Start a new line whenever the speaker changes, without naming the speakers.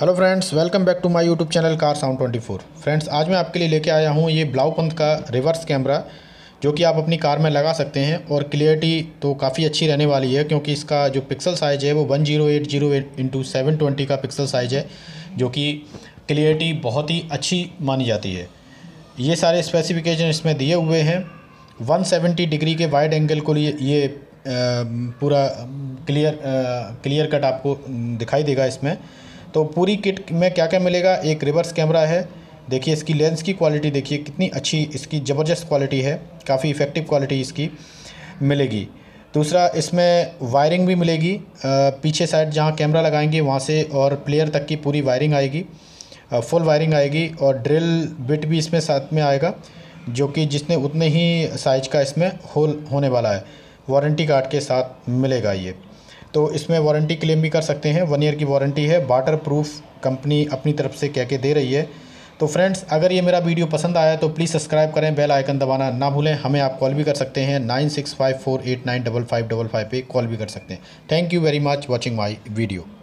hello friends welcome back to my YouTube channel car sound 24 friends आज मैं आपके लिए लेके आया हूँ ये ब्लाउपंथ का रिवर्स कैमरा जो कि आप अपनी कार में लगा सकते हैं और क्लियरिटी तो काफ़ी अच्छी रहने वाली है क्योंकि इसका जो पिक्सल साइज़ है वो one zero eight zero into seven twenty का पिक्सल साइज़ है जो कि क्लियरिटी बहुत ही अच्छी मानी जाती है ये सारे स्पेसिफिकेशन इसमें दिए हुए हैं वन सेवेंटी डिग्री के वाइड एंगल को लिए ये पूरा क्लियर क्लियर कट आपको दिखाई देगा इसमें तो पूरी किट में क्या क्या मिलेगा एक रिवर्स कैमरा है देखिए इसकी लेंस की क्वालिटी देखिए कितनी अच्छी इसकी ज़बरदस्त क्वालिटी है काफ़ी इफ़ेक्टिव क्वालिटी इसकी मिलेगी दूसरा इसमें वायरिंग भी मिलेगी पीछे साइड जहाँ कैमरा लगाएंगे वहाँ से और प्लेयर तक की पूरी वायरिंग आएगी फुल वायरिंग आएगी और ड्रिल बिट भी इसमें साथ में आएगा जो कि जिसने उतने ही साइज का इसमें होल होने वाला है वारंटी कार्ड के साथ मिलेगा ये तो इसमें वारंटी क्लेम भी कर सकते हैं वन ईयर की वारंटी है वाटर प्रूफ कंपनी अपनी तरफ से कह के दे रही है तो फ्रेंड्स अगर ये मेरा वीडियो पसंद आया तो प्लीज़ सब्सक्राइब करें बेल आइकन दबाना ना भूलें हमें आप कॉल भी कर सकते हैं nine six five four eight nine double five double five पे कॉल भी कर सकते हैं thank you very much watching my video